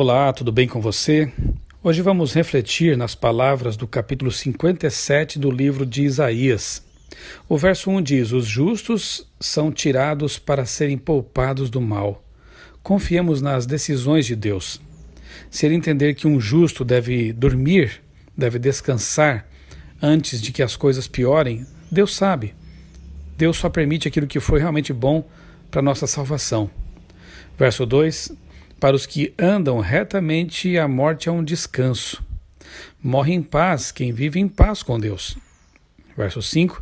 Olá, tudo bem com você? Hoje vamos refletir nas palavras do capítulo 57 do livro de Isaías. O verso 1 diz: Os justos são tirados para serem poupados do mal. Confiemos nas decisões de Deus. Se ele entender que um justo deve dormir, deve descansar antes de que as coisas piorem, Deus sabe. Deus só permite aquilo que foi realmente bom para nossa salvação. Verso 2: para os que andam retamente, a morte é um descanso. Morre em paz quem vive em paz com Deus. Verso 5: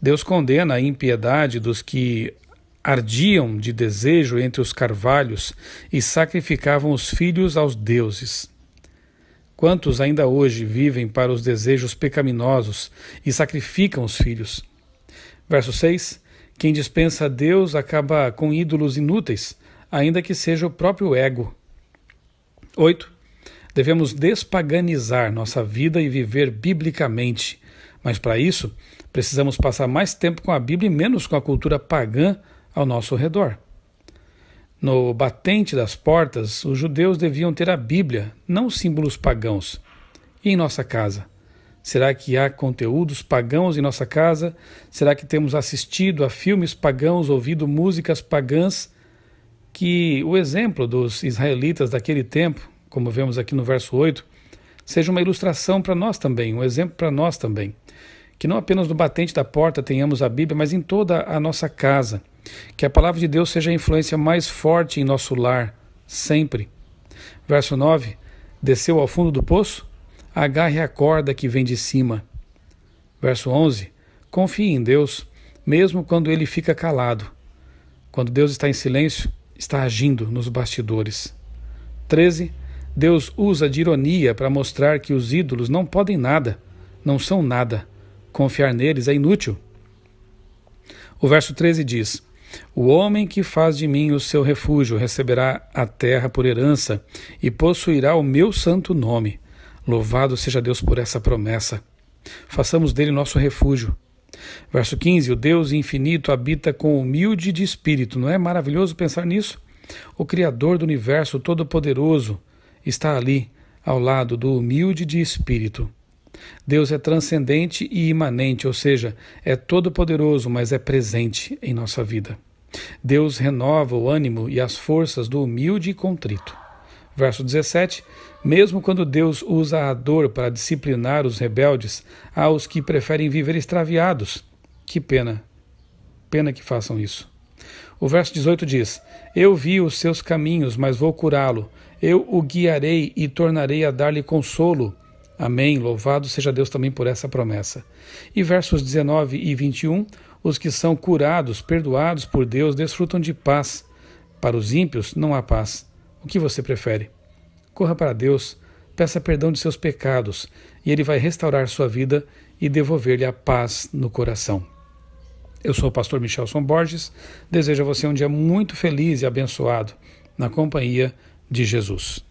Deus condena a impiedade dos que ardiam de desejo entre os carvalhos e sacrificavam os filhos aos deuses. Quantos ainda hoje vivem para os desejos pecaminosos e sacrificam os filhos? Verso 6: Quem dispensa a Deus acaba com ídolos inúteis ainda que seja o próprio ego. 8. Devemos despaganizar nossa vida e viver biblicamente, mas para isso precisamos passar mais tempo com a Bíblia e menos com a cultura pagã ao nosso redor. No batente das portas, os judeus deviam ter a Bíblia, não símbolos pagãos. E em nossa casa? Será que há conteúdos pagãos em nossa casa? Será que temos assistido a filmes pagãos, ouvido músicas pagãs? que o exemplo dos israelitas daquele tempo, como vemos aqui no verso 8, seja uma ilustração para nós também, um exemplo para nós também. Que não apenas no batente da porta tenhamos a Bíblia, mas em toda a nossa casa. Que a palavra de Deus seja a influência mais forte em nosso lar, sempre. Verso 9: Desceu ao fundo do poço? Agarre a corda que vem de cima. Verso 11: Confie em Deus, mesmo quando ele fica calado. Quando Deus está em silêncio, está agindo nos bastidores. 13. Deus usa de ironia para mostrar que os ídolos não podem nada, não são nada. Confiar neles é inútil. O verso 13 diz: O homem que faz de mim o seu refúgio receberá a terra por herança e possuirá o meu santo nome. Louvado seja Deus por essa promessa. Façamos dele nosso refúgio. Verso 15: O Deus infinito habita com humilde de espírito. Não é maravilhoso pensar nisso? O Criador do universo todo-poderoso está ali, ao lado do humilde de espírito. Deus é transcendente e imanente, ou seja, é todo-poderoso, mas é presente em nossa vida. Deus renova o ânimo e as forças do humilde e contrito. Verso 17: Mesmo quando Deus usa a dor para disciplinar os rebeldes, há os que preferem viver extraviados. Que pena! Pena que façam isso. O verso 18 diz: Eu vi os seus caminhos, mas vou curá-lo. Eu o guiarei e tornarei a dar-lhe consolo. Amém. Louvado seja Deus também por essa promessa. E versos 19 e 21: Os que são curados, perdoados por Deus, desfrutam de paz. Para os ímpios não há paz. O que você prefere? Corra para Deus, peça perdão de seus pecados, e Ele vai restaurar sua vida e devolver-lhe a paz no coração. Eu sou o pastor Michelson Borges, desejo a você um dia muito feliz e abençoado na companhia de Jesus.